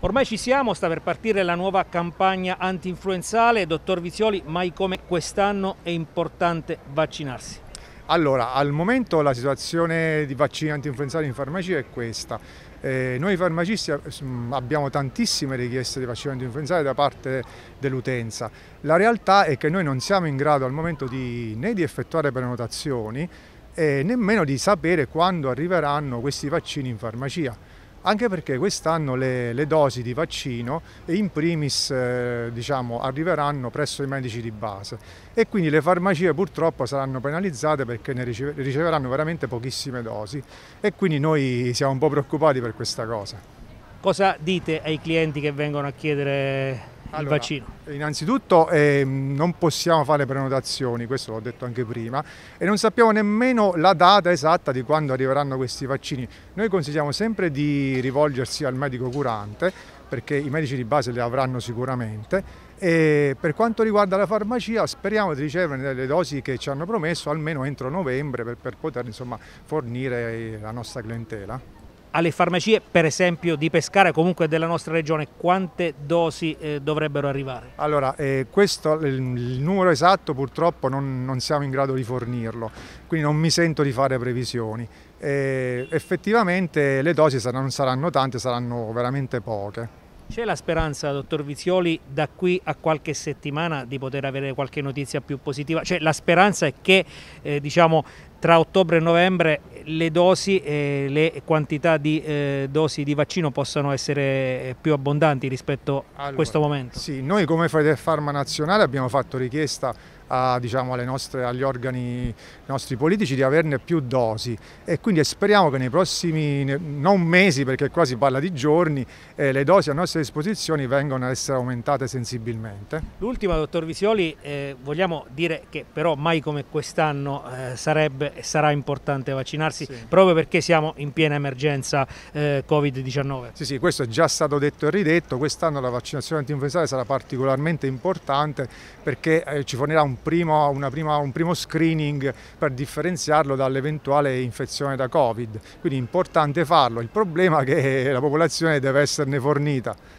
Ormai ci siamo, sta per partire la nuova campagna antinfluenzale. Dottor Vizioli, mai come quest'anno è importante vaccinarsi? Allora, al momento la situazione di vaccini antinfluenzali in farmacia è questa. Eh, noi farmacisti mm, abbiamo tantissime richieste di vaccino antinfluenzale da parte dell'utenza. La realtà è che noi non siamo in grado al momento di, né di effettuare prenotazioni eh, nemmeno di sapere quando arriveranno questi vaccini in farmacia anche perché quest'anno le, le, dosi di vaccino in primis eh, diciamo, arriveranno presso i medici di base e quindi le farmacie purtroppo saranno penalizzate perché ne riceve, riceveranno veramente pochissime dosi e quindi noi siamo un po' preoccupati per questa cosa. Cosa dite ai clienti che vengono a chiedere allora, il vaccino? Innanzitutto eh, non possiamo fare prenotazioni, questo l'ho detto anche prima, e non sappiamo nemmeno la data esatta di quando arriveranno questi vaccini. Noi consigliamo sempre di rivolgersi al medico curante, perché i medici di base li avranno sicuramente, e per quanto riguarda la farmacia speriamo di ricevere le dosi che ci hanno promesso almeno entro novembre per, per poter insomma, fornire eh, la nostra clientela alle farmacie, per esempio di Pescara, comunque della nostra regione, quante dosi eh, dovrebbero arrivare? Allora, eh, questo il numero esatto purtroppo non, non, siamo in grado di fornirlo, quindi non mi sento di fare previsioni. Eh, effettivamente le dosi saranno, non saranno tante, saranno veramente poche. C'è la speranza, dottor Vizioli, da qui a qualche settimana di poter avere qualche notizia più positiva? Cioè la speranza è che eh, diciamo, tra ottobre e novembre le dosi e le quantità di eh, dosi di vaccino possano essere eh, più abbondanti rispetto allora, a questo momento? Sì, noi come Farma Nazionale abbiamo fatto richiesta a, diciamo, nostre, agli organi nostri politici di averne più dosi e quindi speriamo che nei prossimi, non mesi perché qua si parla di giorni, eh, le dosi a nostra disposizione vengano ad essere aumentate sensibilmente. L'ultima, dottor Visioli, eh, vogliamo dire che però mai come quest'anno eh, sarebbe, sarà importante vaccinarsi sì. proprio perché siamo in piena emergenza eh, Covid-19. Sì, sì, questo è già stato detto e ridetto, quest'anno la vaccinazione antinfluenzale sarà particolarmente importante perché eh, ci fornirà un primo, prima, un primo screening per differenziarlo dall'eventuale infezione da Covid, quindi è importante farlo, il problema è che la popolazione deve esserne fornita.